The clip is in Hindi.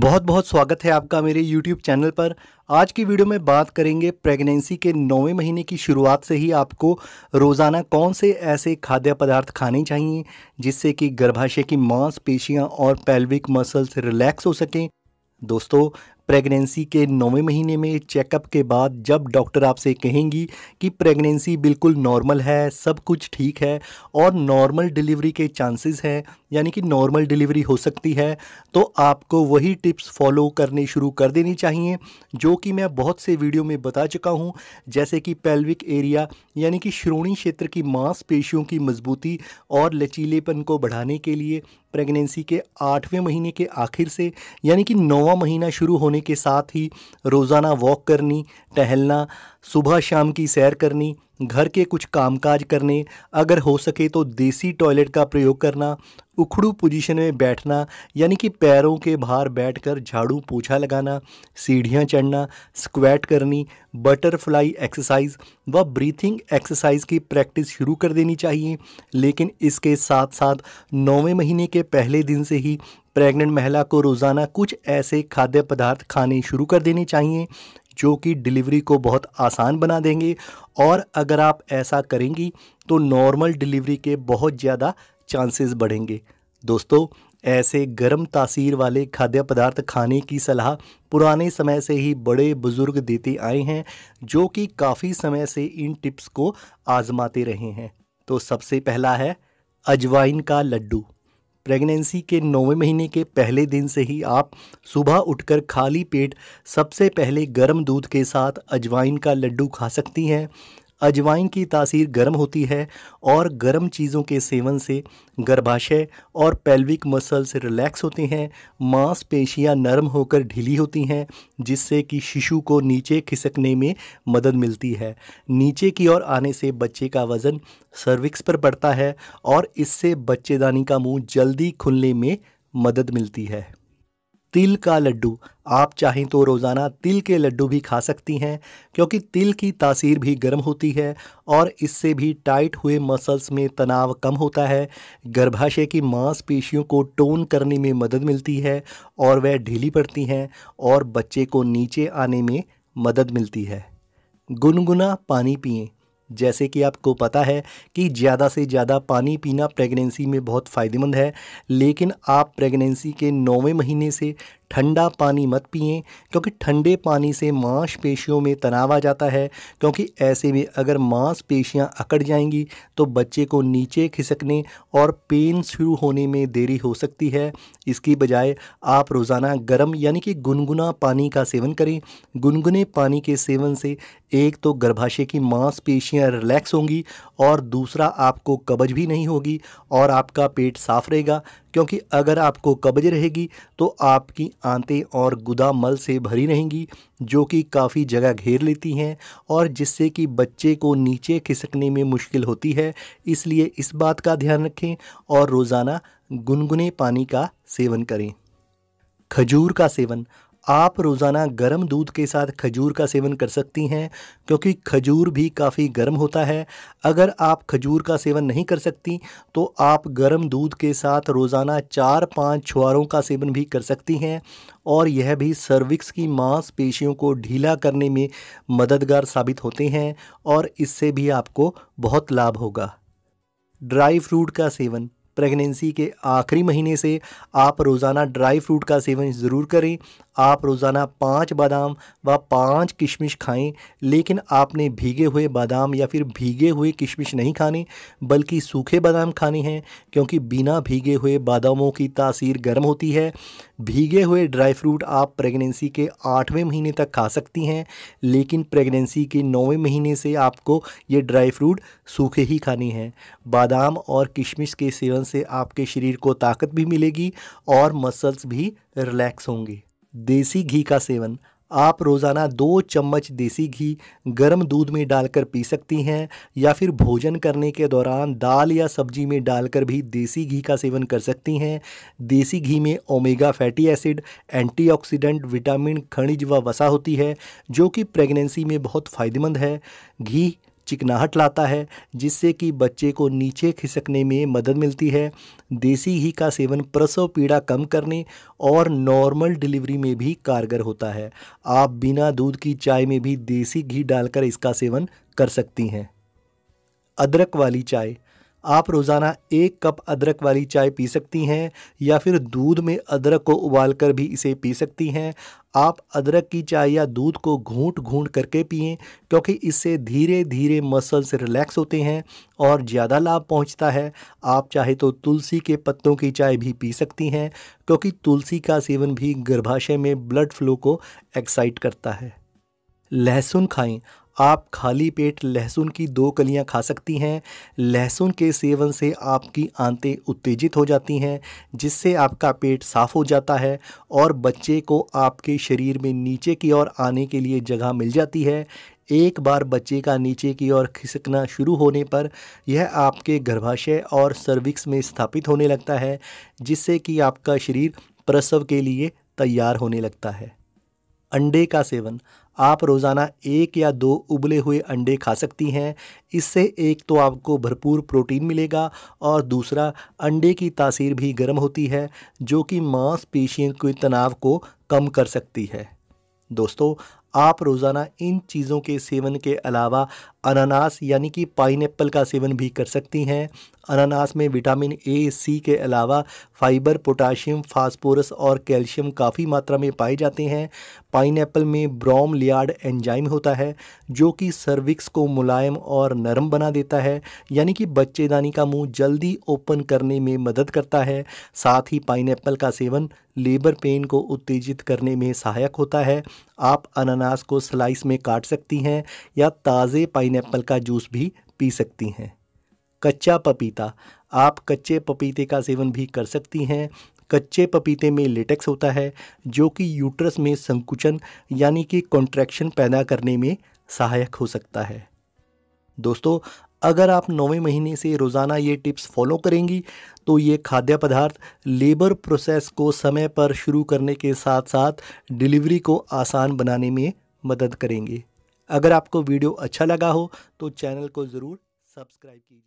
बहुत बहुत स्वागत है आपका मेरे YouTube चैनल पर आज की वीडियो में बात करेंगे प्रेगनेंसी के नौवें महीने की शुरुआत से ही आपको रोज़ाना कौन से ऐसे खाद्य पदार्थ खाने चाहिए जिससे कि गर्भाशय की मांसपेशियां और पेल्विक मसल्स रिलैक्स हो सकें दोस्तों प्रेगनेंसी के नौवें महीने में चेकअप के बाद जब डॉक्टर आपसे कहेंगी कि प्रेगनेंसी बिल्कुल नॉर्मल है सब कुछ ठीक है और नॉर्मल डिलीवरी के चांसेस हैं यानी कि नॉर्मल डिलीवरी हो सकती है तो आपको वही टिप्स फॉलो करने शुरू कर देनी चाहिए जो कि मैं बहुत से वीडियो में बता चुका हूँ जैसे कि पेल्विक एरिया यानी कि श्रोणी क्षेत्र की मांसपेशियों की मजबूती और लचीलेपन को बढ़ाने के लिए प्रेगनेंसी के आठवें महीने के आखिर से यानी कि नौवा महीना शुरू होने के साथ ही रोज़ाना वॉक करनी टहलना सुबह शाम की सैर करनी घर के कुछ कामकाज करने अगर हो सके तो देसी टॉयलेट का प्रयोग करना उखड़ू पोजीशन में बैठना यानी कि पैरों के बाहर बैठकर झाड़ू पोछा लगाना सीढ़ियाँ चढ़ना स्क्वैट करनी बटरफ्लाई एक्सरसाइज व ब्रीथिंग एक्सरसाइज की प्रैक्टिस शुरू कर देनी चाहिए लेकिन इसके साथ साथ नौवें महीने के पहले दिन से ही प्रेग्नेंट महिला को रोज़ाना कुछ ऐसे खाद्य पदार्थ खाने शुरू कर देने चाहिए जो कि डिलीवरी को बहुत आसान बना देंगे और अगर आप ऐसा करेंगी तो नॉर्मल डिलीवरी के बहुत ज़्यादा चांसेस बढ़ेंगे दोस्तों ऐसे गर्म तासीर वाले खाद्य पदार्थ खाने की सलाह पुराने समय से ही बड़े बुज़ुर्ग देते आए हैं जो कि काफ़ी समय से इन टिप्स को आज़माते रहे हैं तो सबसे पहला है अजवाइन का लड्डू प्रेगनेंसी के नौवें महीने के पहले दिन से ही आप सुबह उठकर खाली पेट सबसे पहले गर्म दूध के साथ अजवाइन का लड्डू खा सकती हैं अजवाइन की तासीर गर्म होती है और गर्म चीज़ों के सेवन से गर्भाशय और पेल्विक मसल्स रिलैक्स होते हैं मांसपेशियां नरम होकर ढीली होती हैं जिससे कि शिशु को नीचे खिसकने में मदद मिलती है नीचे की ओर आने से बच्चे का वज़न सर्विक्स पर पड़ता है और इससे बच्चेदानी का मुंह जल्दी खुलने में मदद मिलती है तिल का लड्डू आप चाहें तो रोज़ाना तिल के लड्डू भी खा सकती हैं क्योंकि तिल की तासीर भी गर्म होती है और इससे भी टाइट हुए मसल्स में तनाव कम होता है गर्भाशय की मांसपेशियों को टोन करने में मदद मिलती है और वह ढीली पड़ती हैं और बच्चे को नीचे आने में मदद मिलती है गुनगुना पानी पिएं जैसे कि आपको पता है कि ज़्यादा से ज़्यादा पानी पीना प्रेगनेंसी में बहुत फ़ायदेमंद है लेकिन आप प्रेगनेंसी के नौवें महीने से ठंडा पानी मत पिए क्योंकि ठंडे पानी से मांसपेशियों में तनाव आ जाता है क्योंकि ऐसे में अगर मांसपेशियां अकड़ जाएंगी तो बच्चे को नीचे खिसकने और पेन शुरू होने में देरी हो सकती है इसकी बजाय आप रोज़ाना गर्म यानी कि गुनगुना पानी का सेवन करें गुनगुने पानी के सेवन से एक तो गर्भाशय की मांसपेशियाँ रिलैक्स होंगी और दूसरा आपको कब्ज भी नहीं होगी और आपका पेट साफ रहेगा क्योंकि अगर आपको कब्ज रहेगी तो आपकी आंतें और गुदा मल से भरी रहेंगी जो कि काफ़ी जगह घेर लेती हैं और जिससे कि बच्चे को नीचे खिसकने में मुश्किल होती है इसलिए इस बात का ध्यान रखें और रोज़ाना गुनगुने पानी का सेवन करें खजूर का सेवन आप रोज़ाना गर्म दूध के साथ खजूर का सेवन कर सकती हैं क्योंकि खजूर भी काफ़ी गर्म होता है अगर आप खजूर का सेवन नहीं कर सकती तो आप गर्म दूध के साथ रोज़ाना चार पाँच छुआरों का सेवन भी कर सकती हैं और यह भी सर्विक्स की मांसपेशियों को ढीला करने में मददगार साबित होते हैं और इससे भी आपको बहुत लाभ होगा ड्राई फ्रूट का सेवन प्रेगनेंसी के आखिरी महीने से आप रोज़ाना ड्राई फ्रूट का सेवन ज़रूर करें आप रोज़ाना पाँच बादाम व पाँच किशमिश खाएं लेकिन आपने भीगे हुए बादाम या फिर भीगे हुए किशमिश नहीं खाने बल्कि सूखे बादाम खाने हैं क्योंकि बिना भीगे हुए बादामों की तासीर गर्म होती है भीगे हुए ड्राई फ्रूट आप प्रेगनेंसी के आठवें महीने तक खा सकती हैं लेकिन प्रेगनेंसी के नौवें महीने से आपको ये ड्राई फ्रूट सूखे ही खाने हैं बादाम और किशमिश के सेवन से आपके शरीर को ताकत भी मिलेगी और मसल्स भी रिलैक्स होंगे देसी घी का सेवन आप रोज़ाना दो चम्मच देसी घी गर्म दूध में डालकर पी सकती हैं या फिर भोजन करने के दौरान दाल या सब्जी में डालकर भी देसी घी का सेवन कर सकती हैं देसी घी में omega fatty acid antioxidant vitamin खनिज व वसा होती है जो कि प्रेगनेंसी में बहुत फ़ायदेमंद है घी चिकनाहट लाता है जिससे कि बच्चे को नीचे खिसकने में मदद मिलती है देसी घी का सेवन प्रसव पीड़ा कम करने और नॉर्मल डिलीवरी में भी कारगर होता है आप बिना दूध की चाय में भी देसी घी डालकर इसका सेवन कर सकती हैं अदरक वाली चाय आप रोज़ाना एक कप अदरक वाली चाय पी सकती हैं या फिर दूध में अदरक को उबालकर भी इसे पी सकती हैं आप अदरक की चाय या दूध को घूंट घूंट करके पिए क्योंकि इससे धीरे धीरे मसल्स रिलैक्स होते हैं और ज़्यादा लाभ पहुंचता है आप चाहे तो तुलसी के पत्तों की चाय भी पी सकती हैं क्योंकि तुलसी का सेवन भी गर्भाशय में ब्लड फ्लो को एक्साइट करता है लहसुन खाएं आप खाली पेट लहसुन की दो कलियां खा सकती हैं लहसुन के सेवन से आपकी आंतें उत्तेजित हो जाती हैं जिससे आपका पेट साफ हो जाता है और बच्चे को आपके शरीर में नीचे की ओर आने के लिए जगह मिल जाती है एक बार बच्चे का नीचे की ओर खिसकना शुरू होने पर यह आपके गर्भाशय और सर्विक्स में स्थापित होने लगता है जिससे कि आपका शरीर प्रसव के लिए तैयार होने लगता है अंडे का सेवन आप रोज़ाना एक या दो उबले हुए अंडे खा सकती हैं इससे एक तो आपको भरपूर प्रोटीन मिलेगा और दूसरा अंडे की तासीर भी गर्म होती है जो कि मांसपेशियों के तनाव को कम कर सकती है दोस्तों आप रोज़ाना इन चीज़ों के सेवन के अलावा अनानास यानी कि पाइनएप्पल का सेवन भी कर सकती हैं अनानास में विटामिन ए सी के अलावा फाइबर पोटाशियम फास्फोरस और कैल्शियम काफ़ी मात्रा में पाए जाते हैं पाइनएप्पल में ब्रोम लियार्ड एंजाइम होता है जो कि सर्विक्स को मुलायम और नरम बना देता है यानी कि बच्चेदानी का मुंह जल्दी ओपन करने में मदद करता है साथ ही पाइनएप्पल का सेवन लेबर पेन को उत्तेजित करने में सहायक होता है आप अनानास को स्लाइस में काट सकती हैं या ताज़े पाइन पाइनएप्पल का जूस भी पी सकती हैं कच्चा पपीता आप कच्चे पपीते का सेवन भी कर सकती हैं कच्चे पपीते में लेटेक्स होता है जो कि यूट्रस में संकुचन यानी कि कॉन्ट्रैक्शन पैदा करने में सहायक हो सकता है दोस्तों अगर आप नौवें महीने से रोज़ाना ये टिप्स फॉलो करेंगी तो ये खाद्य पदार्थ लेबर प्रोसेस को समय पर शुरू करने के साथ साथ डिलीवरी को आसान बनाने में मदद करेंगे अगर आपको वीडियो अच्छा लगा हो तो चैनल को ज़रूर सब्सक्राइब कीजिए